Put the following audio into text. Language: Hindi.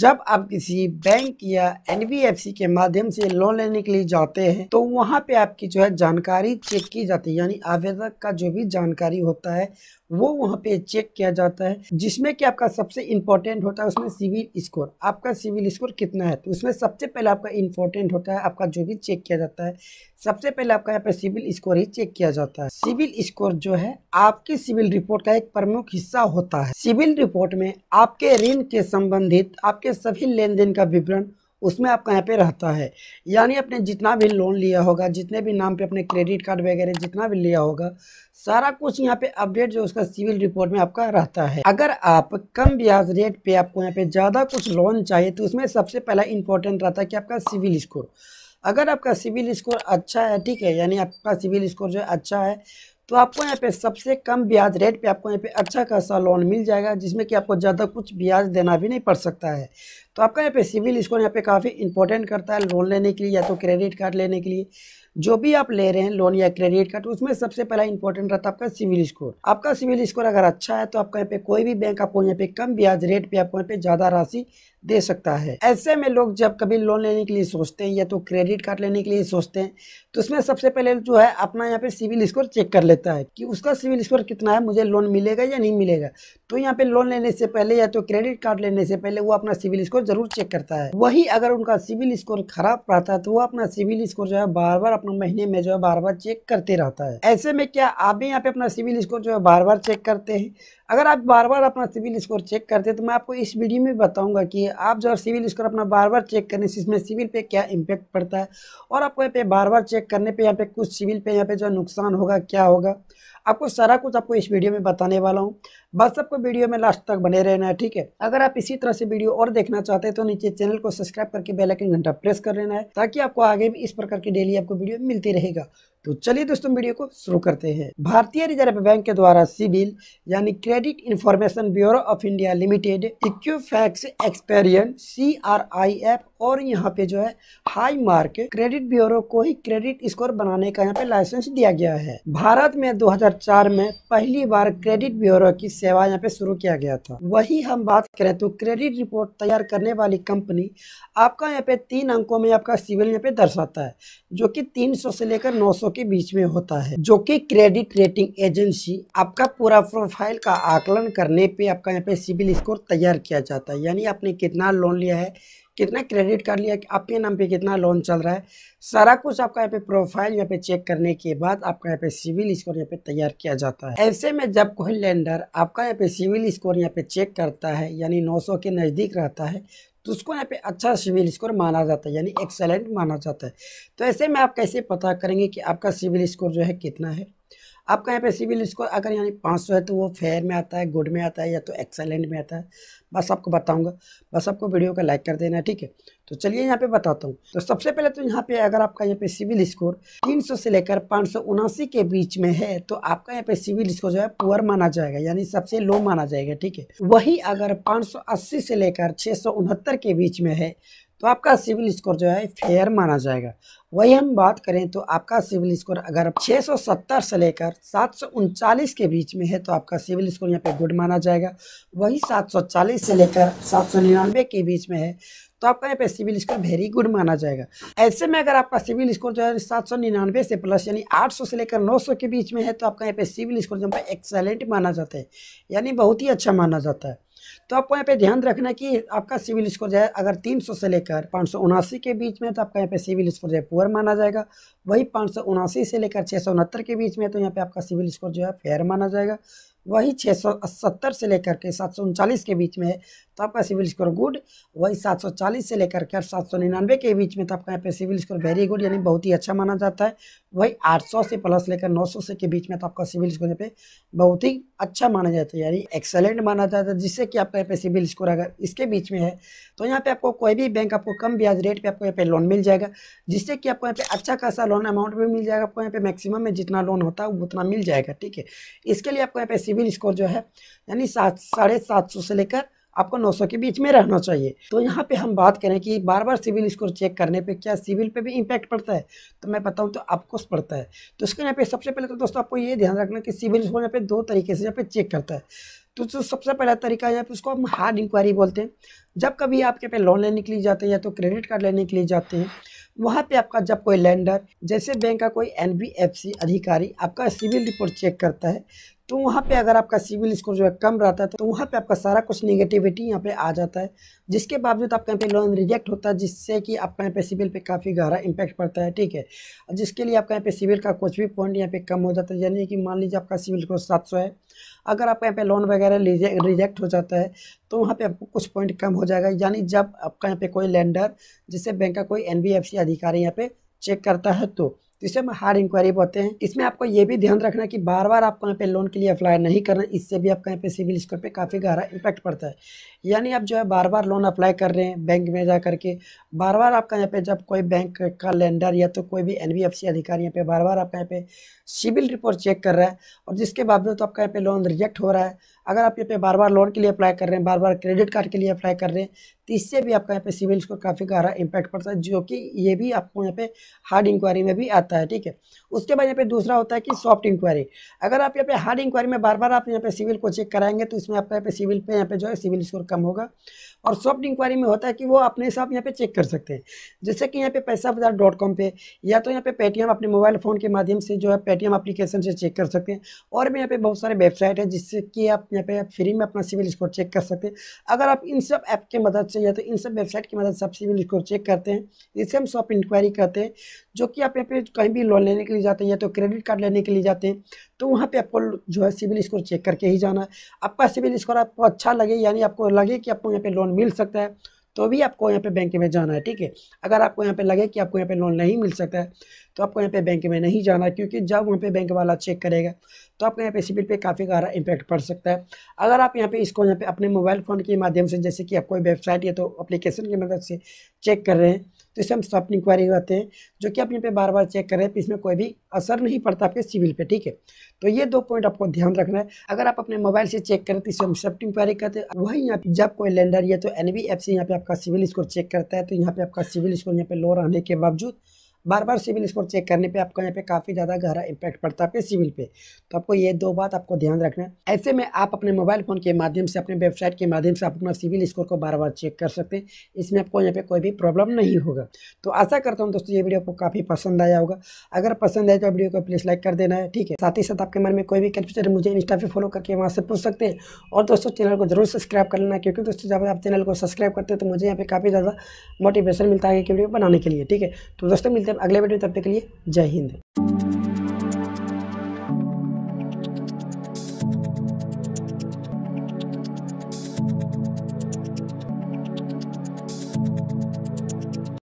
जब आप किसी बैंक या एनबीएफसी के माध्यम से लोन लेने के लिए जाते हैं तो वहाँ पे आपकी जो है जानकारी चेक की जाती है यानी आवेदक का जो भी जानकारी होता है वो वहाँ पे चेक किया जाता है जिसमें कि आपका सबसे इम्पोर्टेंट होता है उसमें सिविल स्कोर आपका सिविल स्कोर कितना है तो उसमें सबसे पहले आपका इम्पोर्टेंट होता है आपका जो भी चेक किया जाता है सबसे पहले आपका यहाँ पे सिविल स्कोर ही चेक किया जाता है सिविल स्कोर जो है आपकी सिविल रिपोर्ट का एक प्रमुख हिस्सा होता है सिविल रिपोर्ट में आपके ऋण के संबंधित आप आपके सभी लेन देन का विवरण उसमें आपका यहाँ पे रहता है यानी आपने जितना भी लोन लिया होगा जितने भी नाम पे अपने क्रेडिट कार्ड वगैरह जितना भी लिया होगा सारा कुछ यहाँ पे अपडेट जो उसका सिविल रिपोर्ट में आपका रहता है अगर आप कम ब्याज रेट पे आपको यहाँ पे ज़्यादा कुछ लोन चाहिए तो उसमें सबसे पहला इंपॉर्टेंट रहता है कि आपका सिविल स्कोर अगर आपका सिविल स्कोर अच्छा है ठीक है यानी आपका सिविल स्कोर जो है अच्छा है तो आपको यहाँ पे सबसे कम ब्याज रेट पे आपको यहाँ पे अच्छा खासा लोन मिल जाएगा जिसमें कि आपको ज़्यादा कुछ ब्याज देना भी नहीं पड़ सकता है तो आपका यहाँ पे सिविल स्कोर यहाँ पे काफ़ी इंपॉर्टेंट करता है लोन लेने के लिए या तो क्रेडिट कार्ड लेने के लिए जो भी आप ले रहे हैं लोन या क्रेडिट कार्ड उसमें सबसे पहला इंपॉर्टेंट रहता है आपका सिविल स्कोर आपका सिविल स्कोर अगर अच्छा है तो आपका यहाँ पे कोई भी बैंक आपको यहाँ पे कम ब्याज रेट पे आपको यहाँ पे ज्यादा राशि दे सकता है ऐसे में लोग जब कभी लोन लेने के लिए सोचते हैं या तो क्रेडिट कार्ड लेने के लिए सोचते हैं तो उसमें सबसे पहले जो है अपना यहाँ पे सिविल स्कोर चेक कर लेता है कि उसका सिविल स्कोर कितना है मुझे लोन मिलेगा या नहीं मिलेगा तो यहाँ पे लोन लेने से पहले या तो क्रेडिट कार्ड लेने से पहले वो अपना सिविल स्कोर जरूर चेक करता है वही अगर उनका सिविल स्कोर खराब रहता है तो वो अपना सिविल स्कोर जो है बार बार अपना महीने में जो है बार बार चेक करते रहता है ऐसे में क्या आप भी यहाँ पे अपना सिविल स्कोर जो है बार बार चेक करते हैं अगर आप बार बार अपना सिविल स्कोर चेक करते हैं तो मैं आपको इस वीडियो में बताऊंगा कि आप जो सिविल स्कोर अपना बार बार चेक करने से इसमें सिविल पे क्या इम्पेक्ट पड़ता है और आपको यहाँ पे बार बार चेक करने पे यहाँ पे कुछ सिविल पे यहाँ पे जो नुकसान होगा क्या होगा आपको सारा कुछ आपको इस वीडियो में बताने वाला हूँ बस आपको वीडियो में लास्ट तक बने रहना है ठीक है अगर आप इसी तरह से वीडियो और देखना चाहते हैं तो नीचे चैनल को सब्सक्राइब करके बेलाइकन घंटा प्रेस कर लेना है ताकि आपको आगे भी इस प्रकार की डेली आपको वीडियो मिलती रहेगा तो चलिए दोस्तों वीडियो को शुरू करते हैं भारतीय रिजर्व बैंक के द्वारा सिविल यानी credit information bureau of India limited Equifax Experian C R I F और यहाँ पे जो है हाई मार्क क्रेडिट ब्यूरो को ही क्रेडिट स्कोर बनाने का यहाँ पे लाइसेंस दिया गया है भारत में 2004 में पहली बार क्रेडिट ब्यूरो की सेवा यहाँ पे शुरू किया गया था वही हम बात करें तो क्रेडिट रिपोर्ट तैयार करने वाली कंपनी आपका यहाँ पे तीन अंकों में आपका सिविल यहाँ पे दर्शाता है जो कि 300 से लेकर 900 के बीच में होता है जो कि क्रेडिट रेटिंग एजेंसी आपका पूरा प्रोफाइल का आकलन करने पे आपका यहाँ पे सिविल स्कोर तैयार किया जाता है यानी आपने कितना लोन लिया है कितना क्रेडिट कार्ड लिया आपके नाम पे कितना लोन चल रहा है सारा कुछ आपका यहाँ पे प्रोफाइल यहाँ पे चेक करने के बाद आपका यहाँ पे सिविल स्कोर यहाँ पे तैयार किया जाता है ऐसे में जब कोई लेंडर आपका यहाँ पे सिविल स्कोर यहाँ पे चेक करता है यानी सौ के नज़दीक रहता है तो उसको यहाँ पे अच्छा सिविल स्कोर माना जाता है यानी एक्सेलेंट माना जाता है तो ऐसे में आप कैसे पता करेंगे कि आपका सिविल स्कोर जो है कितना है आपका यहाँ पे सिविल स्कोर अगर यानी 500 है तो वो फेयर में आता है गुड में आता है या तो एक्सेलेंट में आता है बस आपको बताऊंगा बस आपको वीडियो का लाइक कर देना ठीक है तो चलिए यहाँ पे बताता हूँ तो सबसे पहले तो यहाँ पे अगर आपका यहाँ पे सिविल स्कोर 300 से लेकर पाँच के बीच में है तो आपका यहाँ पे सिविल स्कोर जो है पुअर माना जाएगा यानी सबसे लो माना जाएगा ठीक है वही अगर पाँच से लेकर छः के बीच में है तो आपका सिविल स्कोर जो है फेयर माना जाएगा वही हम बात करें तो आपका सिविल स्कोर अगर 670 से लेकर सात के बीच में है तो आपका सिविल स्कोर यहाँ पे गुड माना जाएगा वही 740 से लेकर सात के बीच में है तो आपका यहाँ पे सिविल स्कोर वेरी गुड माना जाएगा ऐसे में अगर आपका सिविल स्कोर जो है सात सौ निन्यानवे से प्लस यानी आठ सौ से लेकर नौ सौ के बीच में है तो आपका यहाँ पे सिविल स्कोर जो है एक्सेलेंट माना जाता है यानी बहुत ही अच्छा माना जाता है तो आपको यहाँ पे ध्यान रखना कि आपका सिविल स्कोर जो है अगर तीन से लेकर पाँच के बीच में तो आपका यहाँ पे सिविल स्कोर जो है पुअर माना जाएगा वही पाँच से लेकर छः के बीच में तो यहाँ पे आपका सिविल स्कोर जो है फेयर माना जाएगा वही छः सौ सत्तर से लेकर के सात सौ उनचालीस के बीच में है तो आपका सिविल स्कोर गुड वही सात सौ चालीस से लेकर के सात सौ निन्यानवे के बीच में तो आपका यहाँ पे सिविल स्कोर वेरी गुड यानी बहुत ही अच्छा माना जाता है वही आठ सौ से प्लस लेकर नौ सौ से के बीच में तो आपका सिविल स्कोर यहाँ पे बहुत ही अच्छा माना जाता है यानी एक्सेलेंट माना जाता है जिससे कि आपका यहाँ पे सिविल स्कोर अगर इसके बीच में है तो यहाँ पर आपको कोई भी बैंक आपको कम ब्याज रेट पर आपको यहाँ पे लोन मिल जाएगा जिससे कि आपको यहाँ पे अच्छा खासा लोन अमाउंट भी मिल जाएगा आपको यहाँ पे मैक्सिमम में जितना लोन होता है उतना मिल जाएगा ठीक है इसके लिए आपको यहाँ पे सिविल स्कोर जो है यानी सात साढ़े सात सौ से लेकर आपको नौ सौ के बीच में रहना चाहिए तो यहाँ पे हम बात करें कि बार बार सिविल स्कोर चेक करने पे क्या सिविल पे भी इम्पैक्ट पड़ता है तो मैं बताऊँ तो आपको पड़ता है तो इसके यहाँ पे सबसे पहले तो दोस्तों आपको ये ध्यान रखना कि सिविल स्कोर यहाँ पे दो तरीके से यहाँ पे चेक करता है तो जो सबसे पहला तरीका है उसको हम हार्ड इंक्वायरी बोलते हैं जब कभी आपके पे लोन लेने के लिए जाते हैं या तो क्रेडिट कार्ड लेने के लिए जाते हैं वहाँ पे आपका जब कोई लैंडर जैसे बैंक का कोई एनबीएफसी अधिकारी आपका सिविल रिपोर्ट चेक करता है तो वहाँ पे अगर आपका सिविल स्कोर जो है कम रहता है तो वहाँ पे आपका सारा कुछ नेगेटिविटी यहाँ पे आ जाता है जिसके बावजूद आपका यहाँ पे लोन रिजेक्ट होता है जिससे कि आपका यहाँ पे सिविल पे काफ़ी गहरा इंपैक्ट पड़ता है ठीक है जिसके लिए आपका यहाँ पे सिविल का कुछ भी पॉइंट यहाँ पे कम हो जाता है यानी कि मान लीजिए आपका सिविल स्कोर सात है अगर आपका यहाँ पे लोन वगैरह रिजेक्ट हो जाता है तो वहाँ पे आपको कुछ पॉइंट कम हो जाएगा यानी जब आपका यहाँ पे कोई लैंडर जिससे बैंक का कोई एन अधिकारी यहाँ पे चेक करता है तो जिसे हम हार्ड इंक्वायरी बोलते हैं इसमें आपको ये भी ध्यान रखना कि बार बार आप कहीं पे लोन के लिए अप्लाई नहीं करना इससे भी आपका यहाँ पे सिविल स्कोर पे काफ़ी गहरा इम्पैक्ट पड़ता है यानी आप जो है बार बार लोन अप्लाई कर रहे हैं बैंक में जा करके बार बार आपका यहाँ पे जब कोई बैंक का लेंडर या तो कोई भी एन अधिकारी यहाँ पे बार बार आपका यहाँ पे सिविल रिपोर्ट चेक कर रहा है और जिसके बावजूद तो आपका यहाँ पे लोन रिजेक्ट हो रहा है अगर आप यहाँ पे बार बार लोन के लिए अप्लाई कर रहे हैं बार बार क्रेडिट कार्ड के लिए अप्लाई कर रहे हैं तो इससे भी आपका यहाँ पे सिविल स्कोर काफ़ी गहरा इम्पैक्ट पड़ता है जो कि ये भी आपको यहाँ पे हार्ड इंक्वायरी में भी आता है होता है ठीक है उसके बाद यहाँ पे दूसरा होता है कि सॉफ्ट इंक्वायरी अगर आप यहाँ पे हार्ड इंक्वायरी में बार बार आप यहाँ पे सिविल को चेक कराएंगे तो इसमें आपका यहाँ पे सिविल पे यहाँ पे जो है सिविल स्कोर कम होगा और सॉफ्ट इंक्वायरी में होता है कि वो अपने हिसाब यहाँ पे चेक कर सकते हैं जैसे कि यहाँ पे पैसा बाजार डॉट कॉम पे या तो यहाँ पे पेटीएम अपने मोबाइल फ़ोन के माध्यम से जो है पेटीएम अपलीकेशन से चेक कर सकते हैं और भी यहाँ पे बहुत सारे वेबसाइट है जिससे कि आप यहाँ पे फ्री में अपना सिविल स्कोर चेक कर सकते हैं अगर आप इन सब ऐप के मदद से या तो इन सब वेबसाइट की मदद से आप सिविल स्कोर चेक करते हैं जिसे हम सॉफ्ट इंक्वायरी करते हैं जो कि आप यहाँ पे कहीं भी लोन लेने के लिए जाते हैं या तो क्रेडिट कार्ड लेने के लिए जाते हैं तो वहाँ पे आपको जो है सिविल स्कोर चेक करके ही जाना है आपका सिविल स्कोर आपको अच्छा लगे यानी आपको लगे कि आपको यहाँ पे लोन मिल सकता है तो भी आपको यहाँ पे बैंक में जाना है ठीक है अगर आपको यहाँ पे लगे कि आपको यहाँ पे लोन नहीं मिल सकता है तो आपको यहाँ पे बैंक में नहीं जाना क्योंकि जब वहाँ पे बैंक वाला चेक करेगा तो आपको यहाँ पे सिविल पे काफ़ी गहरा इम्पैक्ट पड़ सकता है अगर आप यहाँ पे इसको यहाँ पे अपने मोबाइल फ़ोन के माध्यम से जैसे कि आप कोई वेबसाइट या तो अप्लीकेशन की मदद से चेक कर रहे हैं तो इसे हम सॉफ्ट इंक्वायरी कहते हैं जो कि आप यहाँ पे बार बार चेक कर रहे तो इसमें कोई भी असर नहीं पड़ता आपके सिविल पे ठीक है तो ये दो पॉइंट आपको ध्यान रखना है अगर आप अपने मोबाइल से चेक करें तो इसे हम सॉफ्ट इंक्वायरी कहते हैं वहीं यहाँ जब कोई लेंडर या तो एन एफ से यहाँ पे आपका सिविल स्कोर चेक करता है तो यहाँ पे आपका सिविल स्कोर यहाँ पे लो रहने के बावजूद बार बार सिविल स्कोर चेक करने पे आपको यहाँ पे काफ़ी ज़्यादा गहरा इम्पैक्ट पड़ता है सिविल पे तो आपको ये दो बात आपको ध्यान रखना है ऐसे में आप अपने मोबाइल फ़ोन के माध्यम से अपने वेबसाइट के माध्यम से आप अपना सिविल स्कोर को बार बार चेक कर सकते हैं इसमें आपको यहाँ पर कोई भी प्रॉब्लम नहीं होगा तो आशा करता हूँ दोस्तों ये वीडियो आपको काफ़ी पसंद आया होगा अगर पसंद आए तो वीडियो को प्लीज़ लाइक कर देना है ठीक है साथ ही साथ आपके मन में कोई भी कंफ्यूजन मुझे इंस्टा पर फॉलो करके वहाँ से पूछ सकते हैं और दोस्तों चैनल को जरूर सब्सक्राइब कर लेना क्योंकि दोस्तों जब आप चैनल को सब्सक्राइब करते हैं तो मुझे यहाँ पे काफ़ी ज़्यादा मोटिवेशन मिलता है कि वीडियो बनाने के लिए ठीक है तो दोस्तों मिलते हैं हैं अगले वीडियो तब तक के लिए जय हिंद